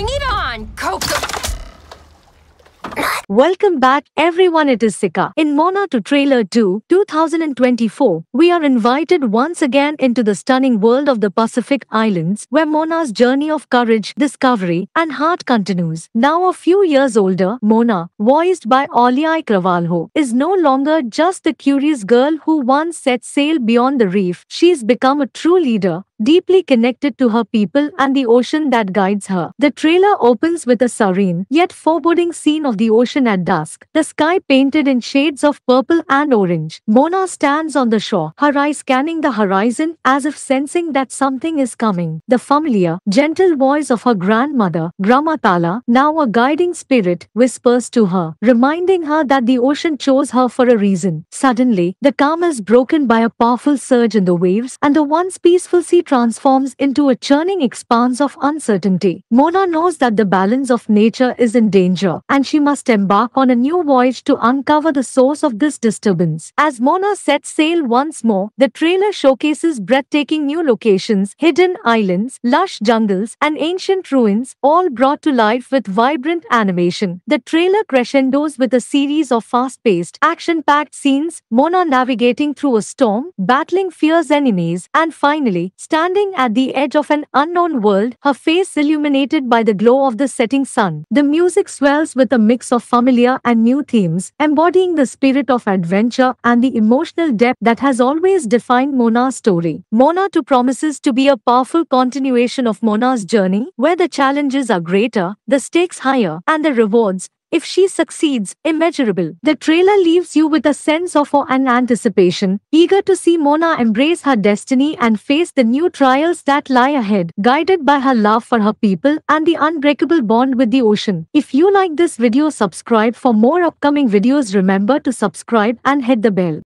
Bring it on, Coco! Welcome back everyone it is Sika. In Mona to Trailer 2, 2024, we are invited once again into the stunning world of the Pacific Islands where Mona's journey of courage, discovery and heart continues. Now a few years older, Mona, voiced by Oliai Kravalho, is no longer just the curious girl who once set sail beyond the reef. She's become a true leader, deeply connected to her people and the ocean that guides her. The trailer opens with a serene, yet foreboding scene of the ocean at dusk, the sky painted in shades of purple and orange. Mona stands on the shore, her eyes scanning the horizon as if sensing that something is coming. The familiar, gentle voice of her grandmother, Gramatala, now a guiding spirit, whispers to her, reminding her that the ocean chose her for a reason. Suddenly, the calm is broken by a powerful surge in the waves and the once peaceful sea transforms into a churning expanse of uncertainty. Mona knows that the balance of nature is in danger, and she must embark on a new voyage to uncover the source of this disturbance. As Mona sets sail once more, the trailer showcases breathtaking new locations, hidden islands, lush jungles, and ancient ruins, all brought to life with vibrant animation. The trailer crescendos with a series of fast-paced, action-packed scenes, Mona navigating through a storm, battling fierce enemies, and finally, standing Standing at the edge of an unknown world, her face illuminated by the glow of the setting sun. The music swells with a mix of familiar and new themes, embodying the spirit of adventure and the emotional depth that has always defined Mona's story. Mona 2 promises to be a powerful continuation of Mona's journey, where the challenges are greater, the stakes higher, and the rewards if she succeeds, immeasurable. The trailer leaves you with a sense of awe and anticipation, eager to see Mona embrace her destiny and face the new trials that lie ahead, guided by her love for her people and the unbreakable bond with the ocean. If you like this video subscribe for more upcoming videos remember to subscribe and hit the bell.